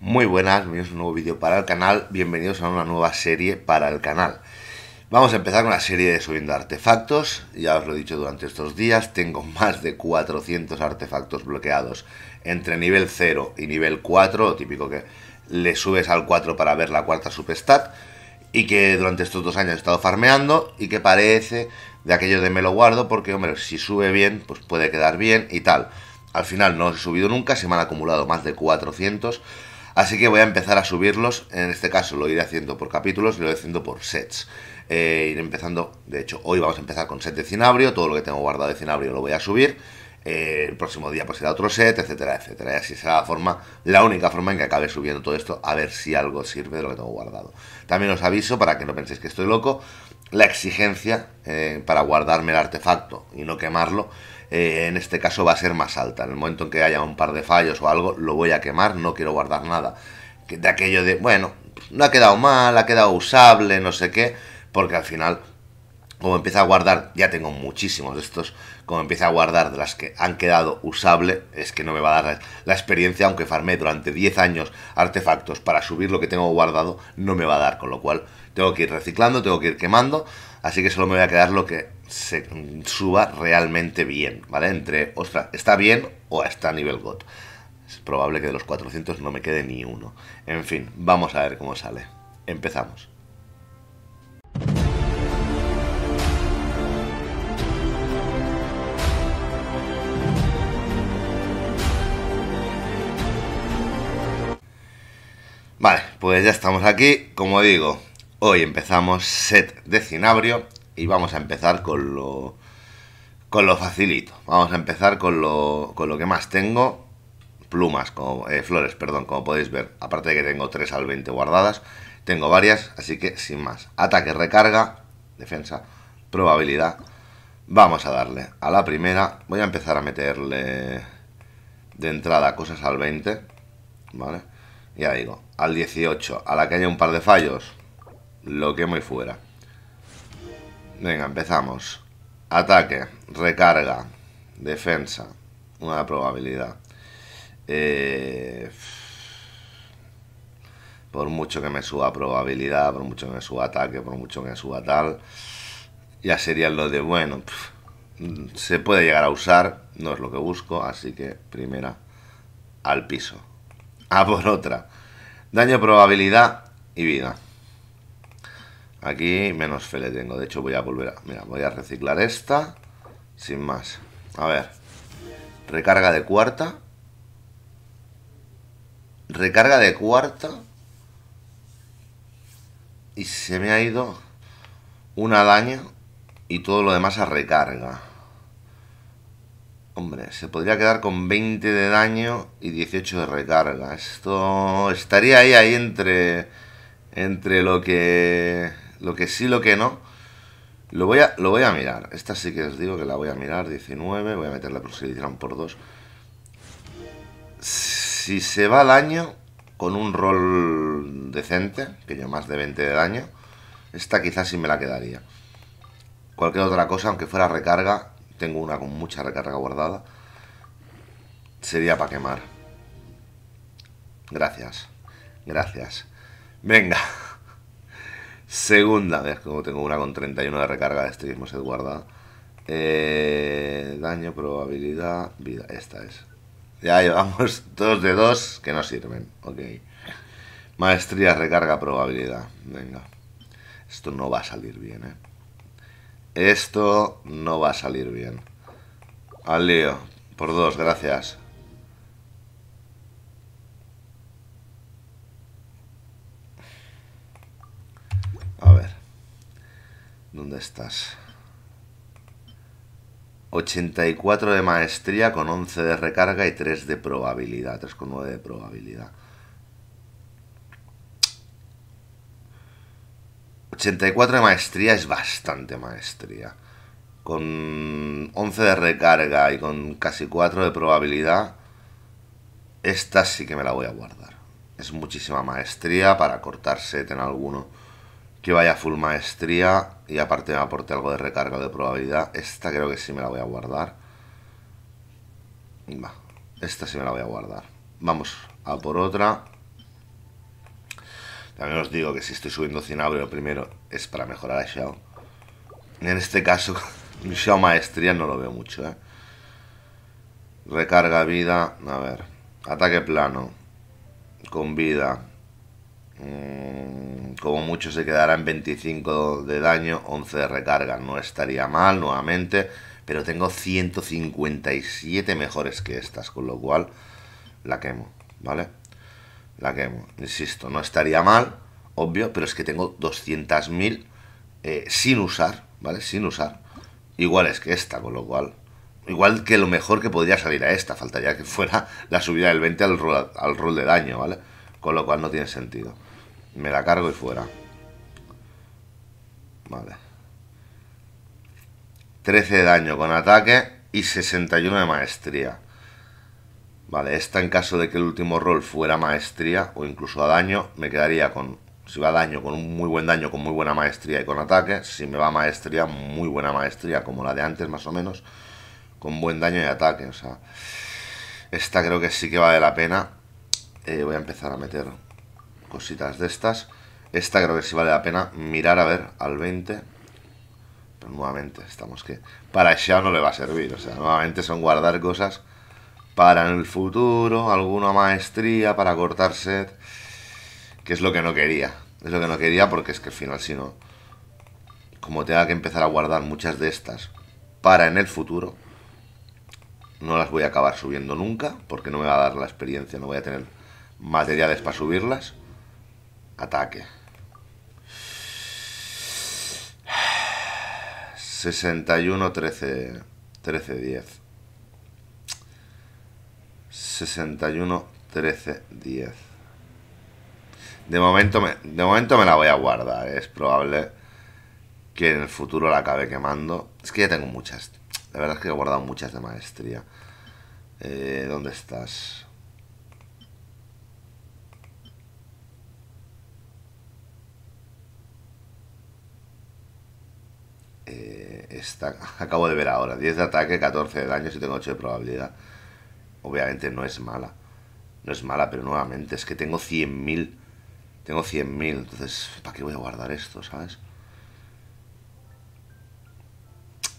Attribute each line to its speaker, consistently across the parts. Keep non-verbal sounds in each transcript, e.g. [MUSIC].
Speaker 1: Muy buenas, bienvenidos a un nuevo vídeo para el canal, bienvenidos a una nueva serie para el canal. Vamos a empezar con la serie de subiendo artefactos, ya os lo he dicho durante estos días, tengo [LAUGHS] más de 400 artefactos bloqueados entre nivel 0 y nivel 4, lo típico que le subes al 4 para ver la cuarta superstat y que durante estos dos años he estado farmeando y que parece de aquello de me lo guardo porque, hombre, si sube bien, pues puede quedar bien y tal. Al final no he subido nunca, se me han acumulado más de 400 Así que voy a empezar a subirlos, en este caso lo iré haciendo por capítulos y lo iré haciendo por sets. Eh, empezando, de hecho hoy vamos a empezar con set de cinabrio, todo lo que tengo guardado de cinabrio lo voy a subir. Eh, el próximo día pues será otro set, etcétera, etcétera. Y así será la forma, la única forma en que acabe subiendo todo esto, a ver si algo sirve de lo que tengo guardado. También os aviso, para que no penséis que estoy loco, la exigencia eh, para guardarme el artefacto y no quemarlo eh, en este caso va a ser más alta. En el momento en que haya un par de fallos o algo, lo voy a quemar, no quiero guardar nada. De aquello de, bueno, no ha quedado mal, ha quedado usable, no sé qué, porque al final, como empieza a guardar, ya tengo muchísimos de estos, como empieza a guardar de las que han quedado usable, es que no me va a dar la experiencia, aunque farmé durante 10 años artefactos para subir lo que tengo guardado, no me va a dar, con lo cual tengo que ir reciclando, tengo que ir quemando, así que solo me voy a quedar lo que se suba realmente bien, ¿vale? Entre, ostras, está bien o está a nivel GOT. Es probable que de los 400 no me quede ni uno. En fin, vamos a ver cómo sale. Empezamos. Vale, pues ya estamos aquí. Como digo, hoy empezamos set de cinabrio y vamos a empezar con lo, con lo facilito. Vamos a empezar con lo, que más tengo. Plumas, como, eh, flores, perdón, como podéis ver. Aparte de que tengo 3 al 20 guardadas, tengo varias, así que sin más. Ataque, recarga, defensa, probabilidad. Vamos a darle a la primera. Voy a empezar a meterle de entrada cosas al 20. ¿Vale? Ya digo, al 18, a la que haya un par de fallos, lo que y fuera. Venga, empezamos. Ataque, recarga, defensa, una probabilidad. Eh, por mucho que me suba probabilidad, por mucho que me suba ataque, por mucho que me suba tal, ya sería lo de bueno. se puede llegar a usar, no es lo que busco, así que primera al piso. A ah, por otra. Daño, probabilidad y vida. Aquí menos fe le tengo. De hecho, voy a volver a... Mira, voy a reciclar esta. Sin más. A ver. Recarga de cuarta. Recarga de cuarta. Y se me ha ido una daño y todo lo demás a recarga. Hombre, se podría quedar con 20 de daño y 18 de recarga. Esto estaría ahí, ahí entre, entre lo que lo que sí, lo que no. Lo voy, a, lo voy a mirar. Esta sí que os digo que la voy a mirar. 19. Voy a meter la por 2. Si se va al año con un rol decente, que yo más de 20 de daño, esta quizás sí me la quedaría. Cualquier otra cosa, aunque fuera recarga, tengo una con mucha recarga guardada, sería para quemar. Gracias. Gracias. Venga. Segunda vez como tengo una con 31 de recarga de este mismo eh, daño, probabilidad, vida. Esta es. Ya llevamos [LAUGHS] dos de dos que no sirven. Ok. Maestría, recarga, probabilidad. Venga. Esto no va a salir bien, ¿eh? Esto no va a salir bien. Al lío. Por dos, gracias. 84 de maestría con 11 de recarga y 3 de probabilidad, 3,9 de probabilidad. 84 de maestría es bastante maestría. Con 11 de recarga y con casi 4 de probabilidad, esta sí que me la voy a guardar. Es muchísima maestría para cortar cortarse en alguno que vaya full maestría y aparte me aporte algo de recarga de probabilidad. Esta creo que sí me la voy a guardar. Va, esta sí me la voy a guardar. Vamos a por otra. También os digo que si estoy subiendo lo primero es para mejorar a Xiao. En este caso, mi [LAUGHS] Xiao Maestría no lo veo mucho, ¿eh? Recarga vida, a ver. Ataque plano. Con vida. Mmm como mucho se quedarán 25 de daño, 11 de recarga. No estaría mal nuevamente, pero tengo 157 mejores que estas, con lo cual la quemo, ¿vale? La quemo, insisto, no estaría mal, obvio, pero es que tengo 200.000 eh, sin usar, ¿vale? Sin usar. Igual es que esta, con lo cual... Igual que lo mejor que podría salir a esta, faltaría que fuera la subida del 20 al rol, al rol de daño, ¿vale? Con lo cual no tiene sentido. Me la cargo y fuera. Vale. 13 de daño con ataque y 61 de maestría. Vale, esta en caso de que el último rol fuera maestría o incluso a daño, me quedaría con, si va a daño, con un muy buen daño, con muy buena maestría y con ataque. Si me va a maestría, muy buena maestría, como la de antes más o menos, con buen daño y ataque. O sea, esta creo que sí que vale la pena. Eh, voy a empezar a meter cositas de estas. Esta creo que sí vale la pena mirar a ver al 20. Pero nuevamente estamos que... Para ya no le va a servir. O sea, nuevamente son guardar cosas para en el futuro, alguna maestría para cortar set. Que es lo que no quería. Es lo que no quería porque es que al final si no... Como tenga que empezar a guardar muchas de estas para en el futuro, no las voy a acabar subiendo nunca porque no me va a dar la experiencia, no voy a tener materiales para subirlas. Ataque. 61, 13, 13, 10. 61, 13, 10. De momento, me, de momento me la voy a guardar. ¿eh? Es probable que en el futuro la acabe quemando. Es que ya tengo muchas. La verdad es que he guardado muchas de maestría. Eh, ¿Dónde estás? Eh, esta, [LAUGHS] acabo de ver ahora, 10 de ataque, 14 de daño, si tengo 8 de probabilidad. Obviamente no es mala. No es mala, pero nuevamente es que tengo 100.000. Tengo 100.000, entonces, ¿para qué voy a guardar esto, sabes?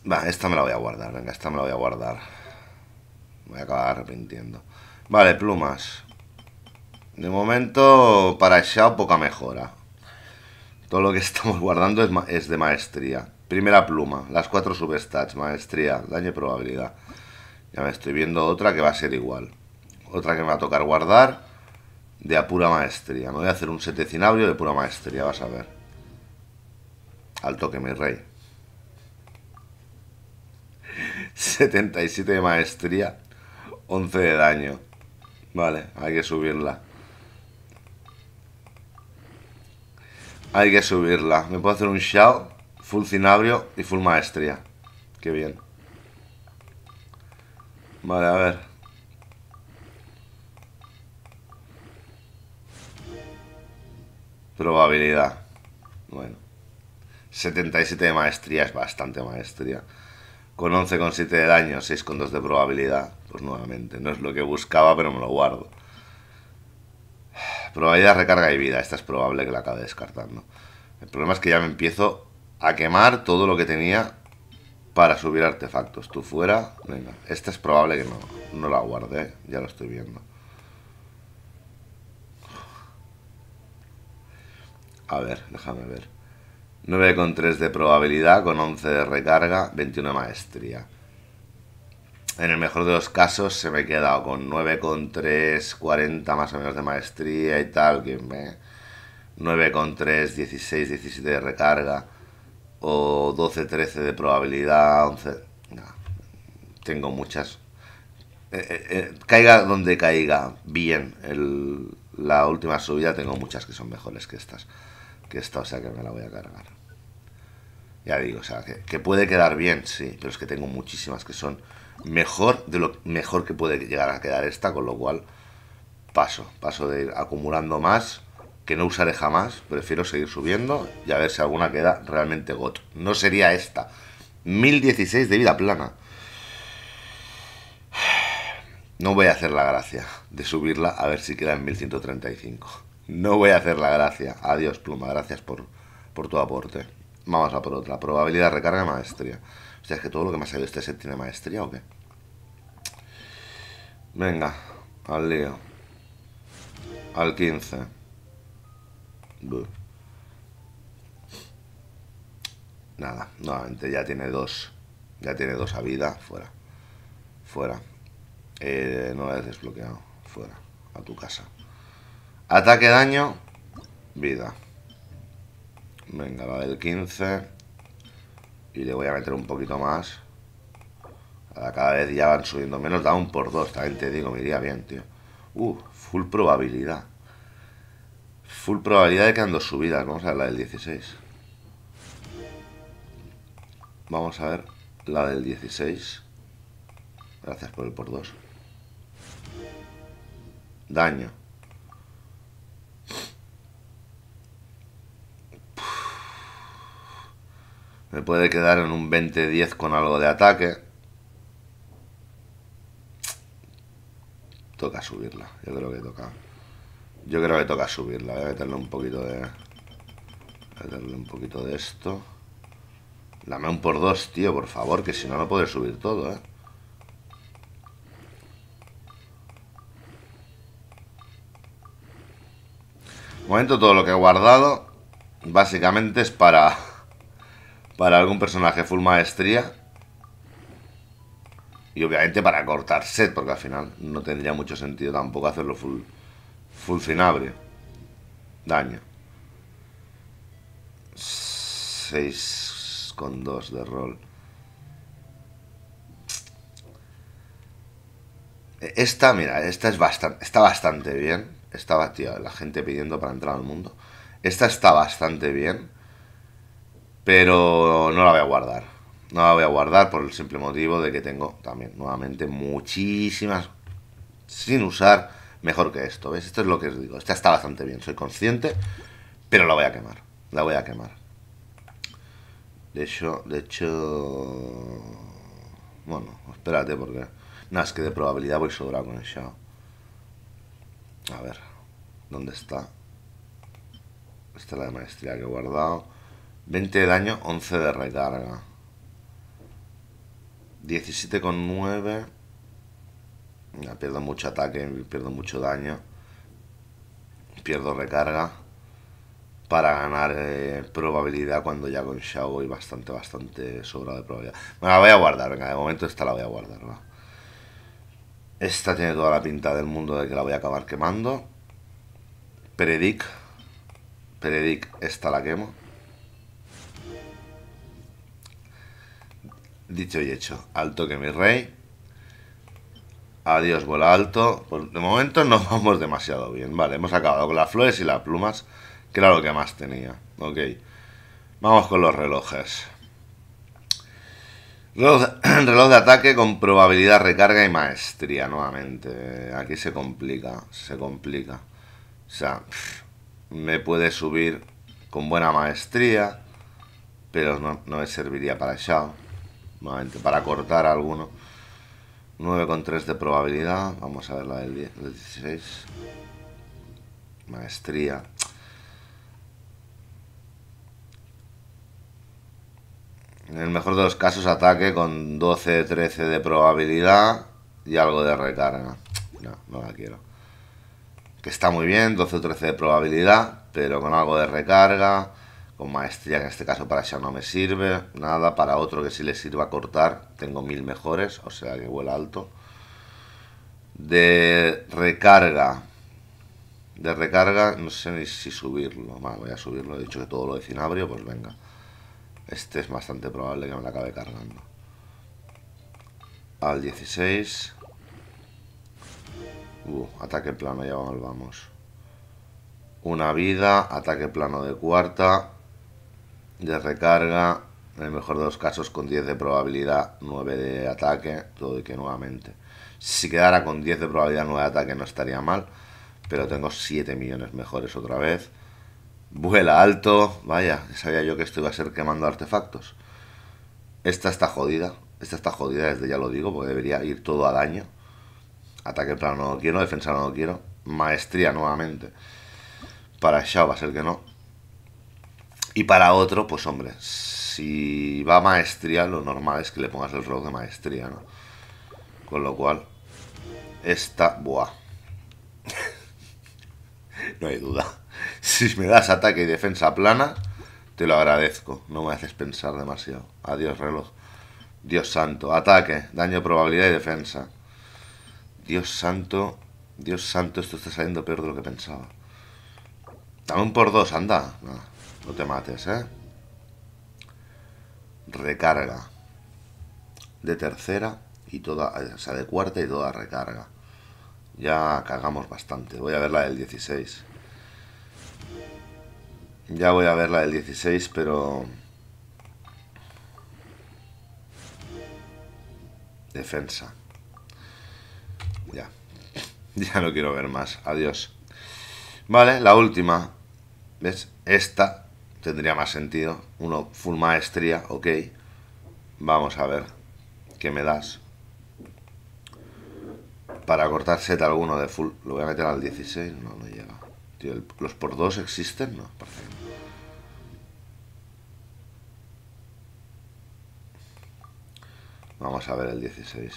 Speaker 1: Va, esta me la voy a guardar, venga, esta me la voy a guardar. voy a acabar arrepintiendo. Vale, plumas. De momento, para Xiao, poca mejora. Todo lo que [LAUGHS] estamos guardando es de maestría. Primera pluma, las cuatro subestats, maestría, daño y probabilidad. Ya me estoy viendo otra que va a ser igual. Otra que me va a tocar guardar de a pura maestría. Me voy a hacer un setecinabrio de pura maestría, vas a ver. Al toque, mi rey. 77 [LAUGHS] de maestría, 11 de daño. Vale, hay que subirla. Hay que subirla. ¿Me puedo hacer un shout? full cinabrio y full maestría. Qué bien. Vale, a ver. Probabilidad. Bueno. 77 de maestría es bastante maestría. Con 11,7 de daño, 6,2 de probabilidad. Pues nuevamente, no es lo que buscaba, pero me lo guardo. [SIGHS] Probabilidad, recarga y vida. Esta es probable que la acabe descartando. El problema es que ya me empiezo a quemar todo lo que tenía para subir artefactos. Tú fuera, venga. Esta es probable que no, no la guardé, ya lo estoy viendo. A ver, déjame ver. 9,3 de probabilidad, con 11 de recarga, 21 de maestría. En el mejor de los casos se me he quedado con 9,3, 40 más o menos de maestría y tal, me... 9,3, 16, 17 de recarga o 12-13 de probabilidad, 11. tengo muchas. Eh, eh, eh, caiga donde caiga, bien. la última subida tengo muchas que son mejores que estas. Que esta, o sea que me la voy a cargar. Ya digo, o sea, que, que puede quedar bien, sí, pero es que tengo muchísimas que son mejor de lo mejor que puede llegar a quedar esta, con lo cual paso, paso de ir acumulando más que no usaré jamás, prefiero seguir subiendo y a ver si alguna queda realmente got. No sería esta. 1016 de vida plana. No voy a hacer la gracia de subirla a ver si queda en 1135. No voy a hacer la gracia. Adiós, pluma. Gracias por, tu aporte. Vamos a por otra. Probabilidad recarga de maestría. O sea, es que todo lo que me ha salido este set tiene maestría o qué. Venga, al lío. Al 15. Nada, nuevamente ya tiene dos. Ya tiene dos a vida. Fuera. Fuera. Eh, no lo has desbloqueado. Fuera. A tu casa. Ataque, daño. Vida. Venga, va del 15. Y le voy a meter un poquito más. cada vez ya van subiendo menos. Da un por dos. También te digo, me iría bien, tío. Uh, full probabilidad. Full probabilidad de que ando subidas. Vamos a ver la del 16. Vamos a ver la del 16. Gracias por el por 2. Daño. Me puede quedar en un 20-10 con algo de ataque. Toca subirla. Yo creo que toca. Yo creo que toca subirla, voy a meterle un poquito de... Meterle un poquito de esto. Dame un por dos, tío, por favor, que si no, no podré subir todo, ¿eh? momento todo lo que he guardado básicamente es para para algún personaje full maestría y obviamente para cortar set porque al final no tendría mucho sentido tampoco hacerlo full Funcionable. Daño. Con 2 de rol. Esta, mira, esta es bastante, está bastante bien. Estaba, tío, la gente pidiendo para entrar al mundo. Esta está bastante bien. Pero no la voy a guardar. No la voy a guardar por el simple motivo de que tengo también nuevamente muchísimas sin usar mejor que esto, ¿veis? Esto es lo que os digo. Esta está bastante bien, soy consciente, pero la voy a quemar. La voy a quemar. De hecho, de hecho... Bueno, espérate porque... Nada, es que de probabilidad voy sobrado con el Shao. A ver, ¿dónde está? Esta es la de maestría que he guardado. 20 de daño, 11 de recarga. 17,9... Pierdo mucho ataque, pierdo mucho daño, pierdo recarga para ganar eh, probabilidad cuando ya con Shao y bastante, bastante sobra de probabilidad. Bueno, la voy a guardar, venga, de momento esta la voy a guardar, Esta tiene toda la pinta del mundo de que la voy a acabar quemando. Predic. Predic, esta la quemo. Dicho y hecho, alto que mi rey. Adiós, vuela alto. Por, pues, de momento no vamos demasiado bien. Vale, hemos acabado con las flores y las plumas, que era lo que más tenía. Ok. Vamos con los relojes. Reloj, [CLEARS THROAT] de ataque con probabilidad recarga y maestría, nuevamente. Aquí se complica, se complica. O sea, me puede subir con buena maestría, pero no, me serviría para eso. Nuevamente, para cortar alguno. 9,3 de probabilidad. Vamos a ver la del 16. Maestría. En el mejor de los casos ataque con 12-13 de probabilidad y algo de recarga. No, no la quiero. Que está muy bien, 12 13 de probabilidad, pero con algo de recarga con maestría, en este caso para allá no me sirve, nada, para otro que sí le sirva cortar, tengo mil mejores, o sea que vuela alto. De recarga, de recarga, no sé ni si subirlo, vale, voy a subirlo, he dicho que todo lo de Cinabrio, pues venga. Este es bastante probable que me lo acabe cargando. Al 16. Uh, ataque plano, ya volvamos. vamos. Una vida, ataque plano de cuarta, de recarga, en el mejor de los casos con 10 de probabilidad, 9 de ataque, todo y que nuevamente. Si quedara con 10 de probabilidad, 9 de ataque no estaría mal, pero tengo 7 millones mejores otra vez. Vuela alto, vaya, sabía yo que esto iba a ser quemando artefactos. Esta está jodida, esta está jodida desde ya lo digo, porque debería ir todo a daño. Ataque plano no lo quiero, defensa no lo quiero. Maestría nuevamente. Para Shao va a ser que no. Y para otro, pues hombre, si va a maestría, lo normal es que le pongas el rock de maestría, ¿no? Con lo cual, esta, buah. [LAUGHS] no hay duda. Si me das ataque y defensa plana, te lo agradezco. No me haces pensar demasiado. Adiós, reloj. Dios santo. Ataque, daño, probabilidad y defensa. Dios santo. Dios santo, esto está saliendo peor de lo que pensaba. Dame por dos, anda. Nada. No te mates, ¿eh? Recarga. De tercera y toda... O sea, de cuarta y toda recarga. Ya cagamos bastante. Voy a ver la del 16. Ya voy a ver la del 16, pero... Defensa. Ya. [LAUGHS] Ya no quiero ver más. Adiós. Vale, la última. ¿Ves? Esta tendría más sentido. Uno, full maestría, ok. Vamos a ver qué me das. Para cortar set alguno de full, lo voy a meter al 16, no, no llega. ¿Los por dos existen? No, Vamos a ver el 16.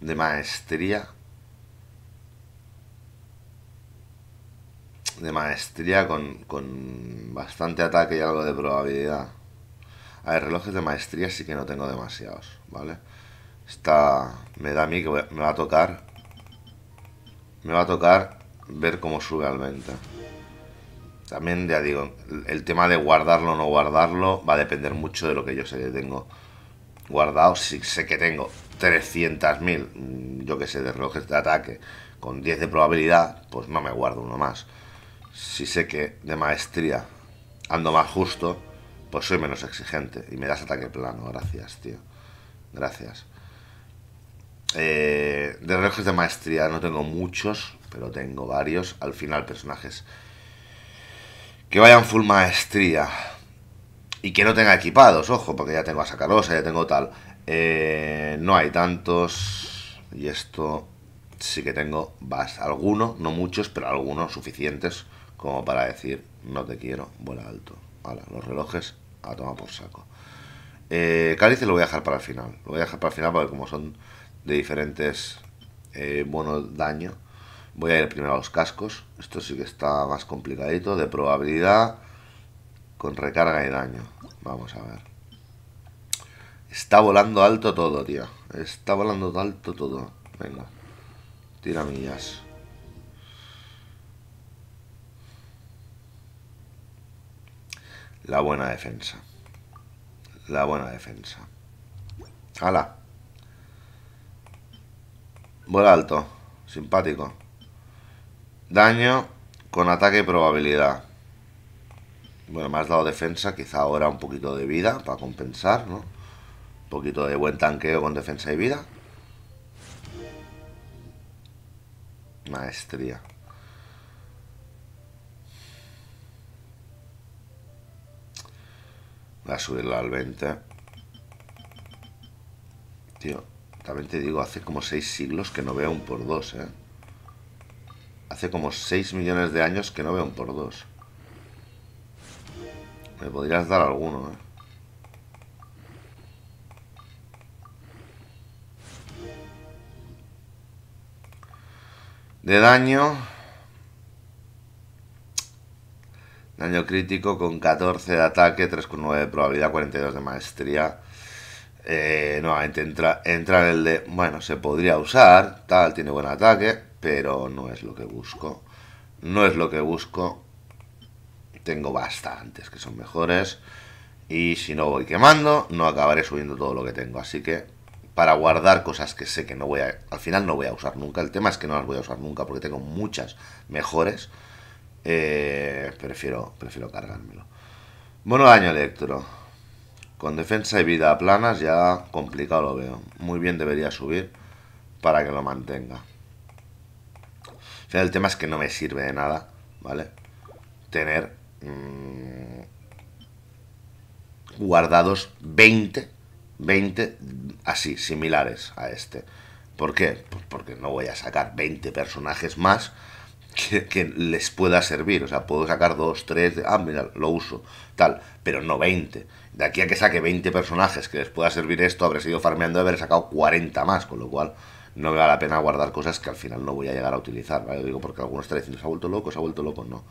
Speaker 1: de maestría de maestría con, con, bastante ataque y algo de probabilidad. Hay relojes de maestría sí que no tengo demasiados, ¿vale? Está, me da a mí que me va a tocar... Me va a tocar ver cómo sube al venta También, ya digo, el tema de guardarlo o no guardarlo va a depender mucho de lo que yo sé que tengo guardado. Si sé que tengo 300.000, mm, yo que sé, de relojes de ataque, con 10 de probabilidad, pues no me guardo uno más. Si sé que de maestría ando más justo, pues soy menos exigente y me das ataque plano, gracias, tío. Gracias. Eh, de relojes de maestría no tengo muchos, pero tengo varios. Al final, personajes que vayan full maestría y que no tenga equipados, ojo, porque ya tengo a Sacarosa, ya tengo tal. Eh, no hay tantos. Y esto sí que tengo vas, algunos, no muchos, pero algunos suficientes como para decir, no te quiero, vuela alto. los relojes a tomar por saco. Eh, lo voy a dejar para el final. Lo voy a dejar para el final porque como son de diferentes buenos eh, daño, voy a ir primero a los cascos. Esto sí que está más complicadito. De probabilidad con recarga y daño. Vamos a ver. Está volando alto todo, tío. Está volando alto todo. Venga. Tira millas. La buena defensa. La buena defensa. ¡Hala! Vuela alto. Simpático. Daño con ataque y probabilidad. Bueno, me has dado defensa, quizá ahora un poquito de vida para compensar, ¿no? poquito de buen tanqueo con defensa y vida. Maestría. Voy a subirlo al 20. Tío, también te digo, hace como 6 siglos que no veo un por 2, ¿eh? Hace como 6 millones de años que no veo un por 2. Me podrías dar alguno, ¿eh? de daño. Daño crítico con 14 de ataque, 3,9 de probabilidad, 42 de maestría. Eh, nuevamente entrar entra en el de, bueno, se podría usar, tal, tiene buen ataque, pero no es lo que busco. No es lo que busco. Tengo bastantes que son mejores. Y si no voy quemando, no acabaré subiendo todo lo que tengo. Así que para guardar cosas que sé que no voy a, al final no voy a usar nunca. El tema es que no las voy a usar nunca porque tengo muchas mejores. Eh, prefiero, prefiero cargármelo. Bueno daño electro. Con defensa y vida planas ya complicado lo veo. Muy bien debería subir para que lo mantenga. Al final el tema es que no me sirve de nada, ¿vale? Tener mm, guardados 20 20 así, similares a este. ¿Por qué? Pues porque no voy a sacar 20 personajes más que, les pueda servir. O sea, puedo sacar 2, 3, ah, mira, lo uso, tal, pero no 20. De aquí a que saque 20 personajes que les pueda servir esto, habré seguido farmeando y haber sacado 40 más, con lo cual no me da la pena guardar cosas que al final no voy a llegar a utilizar, digo porque algunos están diciendo, se ha vuelto loco, se ha vuelto loco, no.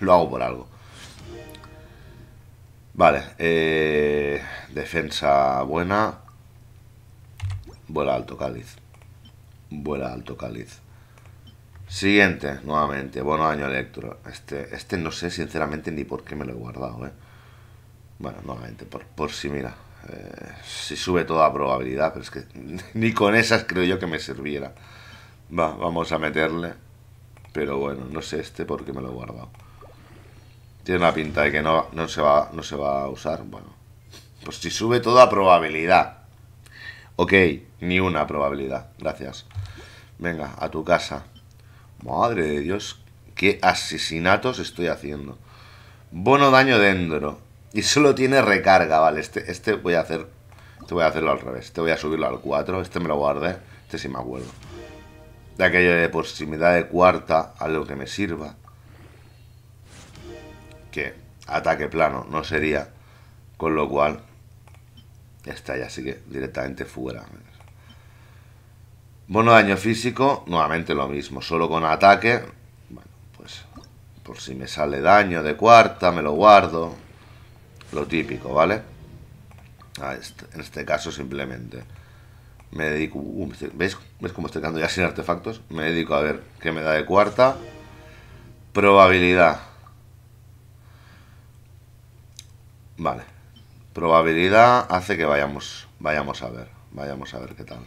Speaker 1: Lo hago por algo. Vale, eh, defensa buena. Vuela alto cáliz. Vuela alto cáliz. Siguiente, nuevamente, bono año electro. Este, este no sé sinceramente ni por qué me lo he guardado, ¿eh? Bueno, nuevamente, por, por si mira. Eh, si sube toda probabilidad, pero es que [LAUGHS] ni con esas creo yo que me sirviera. Va, vamos a meterle. Pero bueno, no sé este por qué me lo he guardado. Tiene una pinta de que no, no, se va, no se va a usar. Bueno, pues si sube Toda probabilidad. Ok, ni una probabilidad. Gracias. Venga, a tu casa. Madre de Dios, qué asesinatos estoy haciendo. Bono daño dendro. Y solo tiene recarga, vale. Este, este voy a hacer. Este voy a hacerlo al revés. te este voy a subirlo al 4. Este me lo guardé. Este sí me acuerdo. De aquello de da de cuarta a lo que me sirva que ataque plano no sería, con lo cual está ya así que directamente fuera. Bono daño físico, nuevamente lo mismo, solo con ataque, bueno, pues por si me sale daño de cuarta, me lo guardo, lo típico, ¿vale? Ah, este, en este caso simplemente me dedico... Uh, ves ¿veis, cómo estoy quedando ya sin artefactos? Me dedico a ver qué me da de cuarta. Probabilidad Vale. Probabilidad hace que vayamos, vayamos a ver. Vayamos a ver qué tal.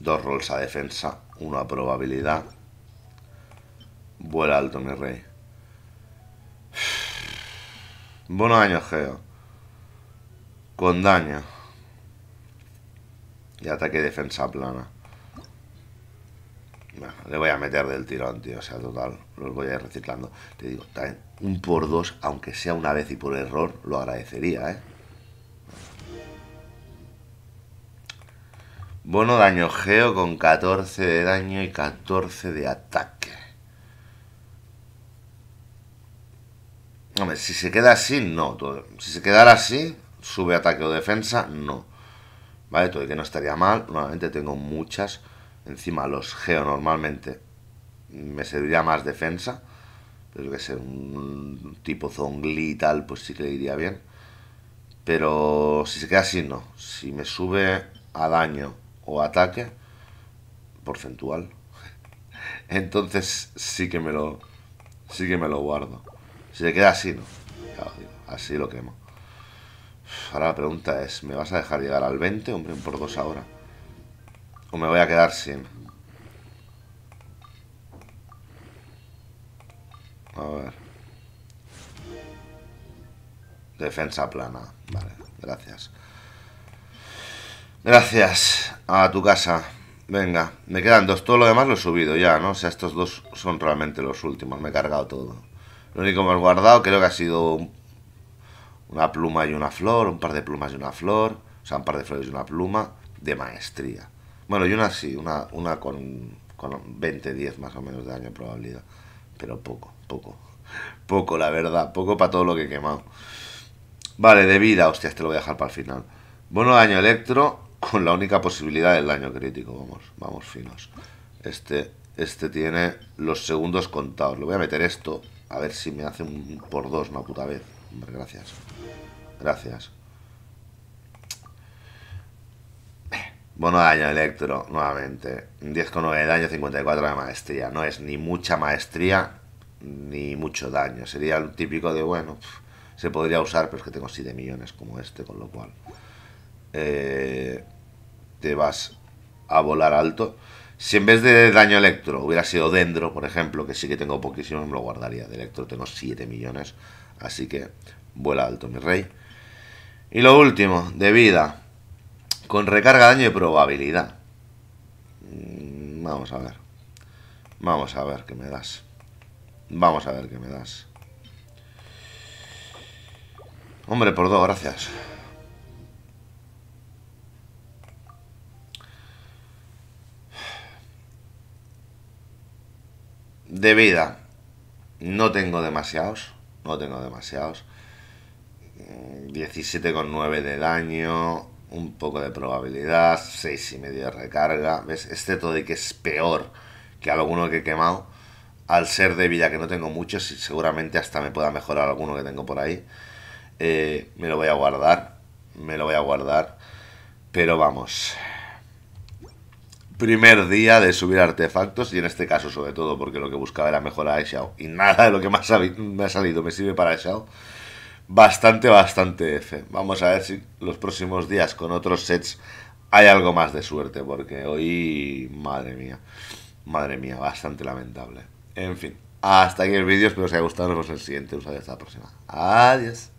Speaker 1: Dos rolls a defensa, una probabilidad. Vuela alto, mi rey. Buenos año, Geo. Con daño. Y ataque y defensa plana le voy a meter del tirón, tío. O sea, total, los voy a ir reciclando. Te digo, un por dos, aunque sea una vez y por error, lo agradecería, ¿eh? Bono daño geo con 14 de daño y 14 de ataque. Hombre, si se queda así, no. Si se quedara así, sube ataque o defensa, no. ¿Vale? Todo y que no estaría mal. Normalmente tengo muchas encima los geo normalmente me serviría más defensa, pero que sé, un tipo zongli y tal, pues sí que le iría bien. Pero si se queda así, no. Si me sube a daño o ataque, porcentual, [LAUGHS] entonces sí que me lo sí que me lo guardo. Si se queda así, no. así lo quemo. Ahora la pregunta es, ¿me vas a dejar llegar al 20? Hombre, por dos ahora o me voy a quedar sin. A ver. Defensa plana. Vale, gracias. Gracias a tu casa. Venga, me quedan dos. Todo lo demás lo he subido ya, ¿no? O sea, estos dos son realmente los últimos. Me he cargado todo. Lo único que me he guardado creo que ha sido una pluma y una flor, un par de plumas y una flor, o sea, un par de flores y una pluma de maestría. Bueno, y una sí, una, una con, con 20, 10 más o menos de daño probabilidad. Pero poco, poco. Poco, la verdad. Poco para todo lo que he quemado. Vale, de vida. Hostia, te lo voy a dejar para el final. Bueno, daño electro con la única posibilidad del daño crítico. Vamos, vamos finos. Este, este tiene los segundos contados. Lo voy a meter esto. A ver si me hace un por dos una puta vez. Hombre, gracias. Gracias. Bono daño electro, nuevamente. 10,9 de daño, 54 de maestría. No es ni mucha maestría ni mucho daño. Sería el típico de, bueno, se podría usar, pero es que tengo 7 millones como este, con lo cual eh, te vas a volar alto. Si en vez de daño electro hubiera sido dendro, por ejemplo, que sí que tengo poquísimos, me lo guardaría. De electro tengo 7 millones, así que vuela alto, mi rey. Y lo último, de vida. Con recarga, daño y probabilidad. Mm, vamos a ver. Vamos a ver qué me das. Vamos a ver qué me das. Hombre, por dos, gracias. De vida. No tengo demasiados. No tengo demasiados. 17,9 mm, de daño un poco de probabilidad, 6 y medio de recarga, ¿ves? Este de que es peor que alguno que he quemado, al ser de vida que no tengo muchos y seguramente hasta me pueda mejorar alguno que tengo por ahí, eh, me lo voy a guardar, me lo voy a guardar, pero vamos... Primer día de subir artefactos y en este caso sobre todo porque lo que buscaba era mejorar a Xiao y nada de lo que más me ha salido me sirve para Xiao bastante, bastante F. Vamos a ver si los próximos días con otros sets hay algo más de suerte, porque hoy, madre mía, madre mía, bastante lamentable. En fin, hasta aquí el vídeo, espero que os haya gustado, nos vemos en el siguiente, os hasta la próxima. Adiós.